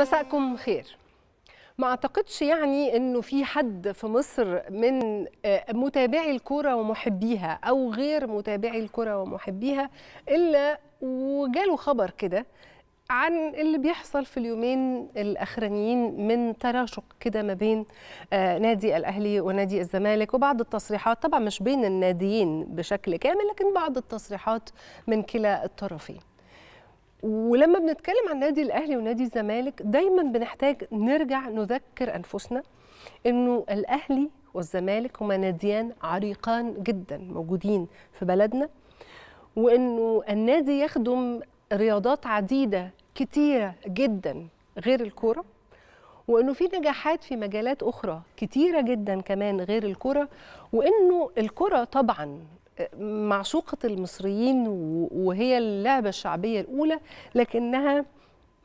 مساءكم خير ما اعتقدش يعني انه في حد في مصر من آه، متابعي الكوره ومحبيها او غير متابعي الكوره ومحبيها الا وجاله خبر كده عن اللي بيحصل في اليومين الاخرانيين من تراشق كده ما بين آه، نادي الاهلي ونادي الزمالك وبعض التصريحات طبعا مش بين الناديين بشكل كامل لكن بعض التصريحات من كلا الطرفين ولما بنتكلم عن نادي الاهلي ونادي الزمالك دايما بنحتاج نرجع نذكر انفسنا انه الاهلي والزمالك هما ناديان عريقان جدا موجودين في بلدنا وانه النادي يخدم رياضات عديده كتيره جدا غير الكوره وانه في نجاحات في مجالات اخرى كتيره جدا كمان غير الكوره وانه الكوره طبعا معشوقة المصريين وهي اللعبة الشعبية الأولى لكنها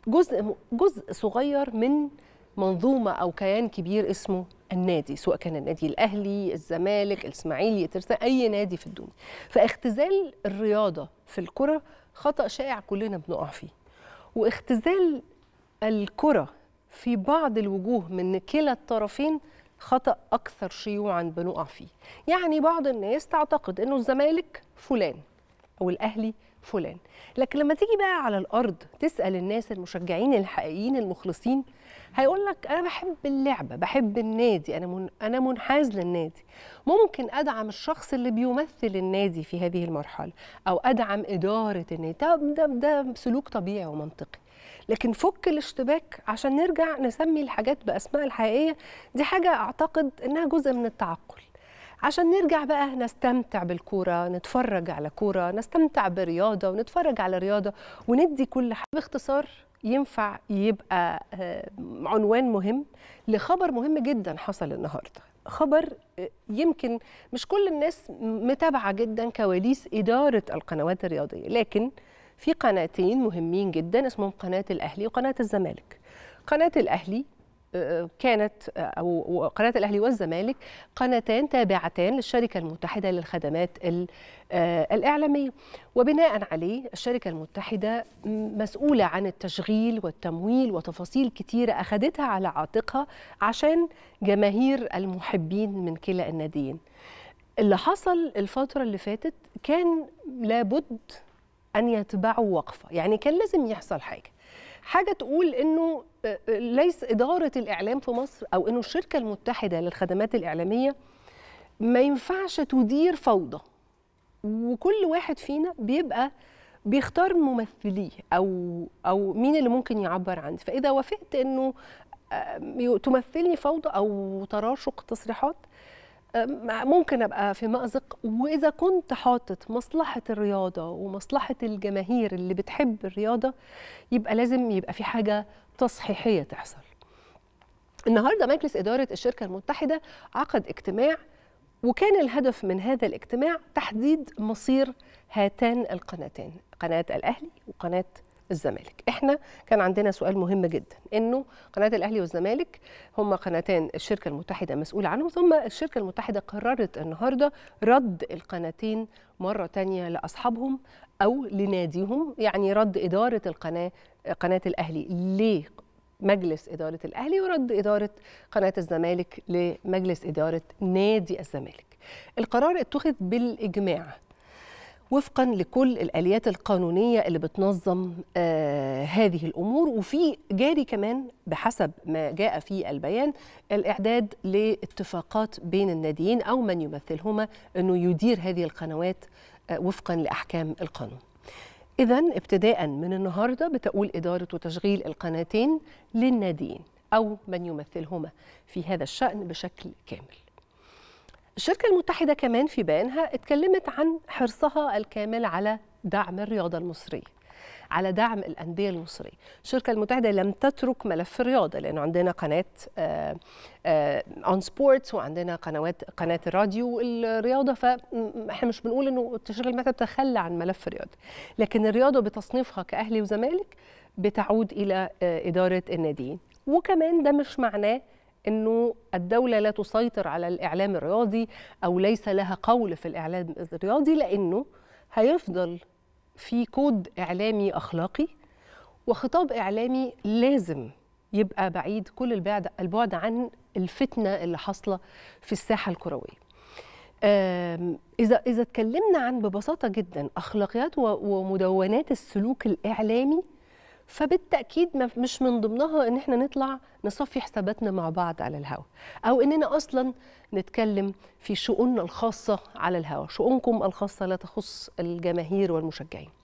جزء جزء صغير من منظومة أو كيان كبير اسمه النادي سواء كان النادي الأهلي الزمالك الإسماعيلي أي نادي في الدنيا فاختزال الرياضة في الكرة خطأ شائع كلنا بنقع فيه واختزال الكرة في بعض الوجوه من كلا الطرفين خطأ أكثر شيوعا بنقع فيه يعني بعض الناس تعتقد أنه الزمالك فلان أو الأهلي فلان لكن لما تيجي بقى على الأرض تسأل الناس المشجعين الحقيقيين المخلصين هيقول لك أنا بحب اللعبة بحب النادي أنا من أنا منحاز للنادي ممكن أدعم الشخص اللي بيمثل النادي في هذه المرحلة أو أدعم إدارة النادي ده, ده, ده سلوك طبيعي ومنطقي لكن فك الاشتباك عشان نرجع نسمي الحاجات باسمائها الحقيقيه دي حاجه اعتقد انها جزء من التعقل عشان نرجع بقى نستمتع بالكوره نتفرج على كوره نستمتع برياضه ونتفرج على رياضه وندي كل حاجه باختصار ينفع يبقى آه، عنوان مهم لخبر مهم جدا حصل النهارده خبر آه، يمكن مش كل الناس متابعه جدا كواليس اداره القنوات الرياضيه لكن في قناتين مهمين جدا اسمهم قناه الاهلي وقناه الزمالك قناه الاهلي آه، آه، كانت آه، او قناه الاهلي والزمالك قناتان تابعتان للشركه المتحده للخدمات الاعلاميه وبناء عليه الشركه المتحده مسؤوله عن التشغيل والتمويل وتفاصيل كتيره اخذتها على عاتقها عشان جماهير المحبين من كلا الناديين اللي حصل الفتره اللي فاتت كان لابد ان يتبعوا وقفه يعني كان لازم يحصل حاجه حاجه تقول انه آه، آه، ليس اداره الاعلام في مصر او انه الشركه المتحده للخدمات الاعلاميه ما ينفعش تدير فوضى وكل واحد فينا بيبقى بيختار ممثليه او او مين اللي ممكن يعبر عنه فاذا وافقت انه آه، تمثلني فوضى او تراشق تصريحات ممكن ابقى في مأزق واذا كنت حاطط مصلحه الرياضه ومصلحه الجماهير اللي بتحب الرياضه يبقى لازم يبقى في حاجه تصحيحيه تحصل النهارده مجلس اداره الشركه المتحده عقد اجتماع وكان الهدف من هذا الاجتماع تحديد مصير هاتان القناتين قناه الاهلي وقناه الزمالك احنا كان عندنا سؤال مهم جدا انه قناه الاهلي والزمالك هما قناتان الشركه المتحده مسؤوله عنهم ثم الشركه المتحده قررت النهارده رد القناتين مره تانية لاصحابهم او لناديهم يعني رد اداره القناه قناه الاهلي ليه مجلس اداره الاهلي ورد اداره قناه الزمالك لمجلس اداره نادي الزمالك القرار اتخذ بالاجماع وفقا لكل الاليات القانونيه اللي بتنظم آه هذه الامور وفي جاري كمان بحسب ما جاء في البيان الاعداد لاتفاقات بين الناديين او من يمثلهما انه يدير هذه القنوات آه وفقا لاحكام القانون. اذا ابتداء من النهارده بتقول اداره وتشغيل القناتين للناديين او من يمثلهما في هذا الشان بشكل كامل. الشركة المتحدة كمان في بيانها اتكلمت عن حرصها الكامل على دعم الرياضة المصرية على دعم الأندية المصرية الشركة المتحدة لم تترك ملف الرياضة لأنه عندنا قناة أون آه، سبورتس آه، وعندنا قنوات قناة الراديو الرياضة فإحنا مش بنقول أنه الشركة المتحدة بتخلى عن ملف الرياضة لكن الرياضة بتصنيفها كأهلي وزمالك بتعود إلى آه، إدارة الناديين وكمان ده مش معناه انه الدوله لا تسيطر على الاعلام الرياضي او ليس لها قول في الاعلام الرياضي لانه هيفضل في كود اعلامي اخلاقي وخطاب اعلامي لازم يبقى بعيد كل البعد البعد عن الفتنه اللي حاصله في الساحه الكرويه إذا إذا اتكلمنا عن ببساطة جدا أخلاقيات ومدونات السلوك الإعلامي فبالتاكيد مش من ضمنها ان احنا نطلع نصفي حساباتنا مع بعض على الهواء او اننا اصلا نتكلم في شؤوننا الخاصه على الهواء شؤونكم الخاصه لا تخص الجماهير والمشجعين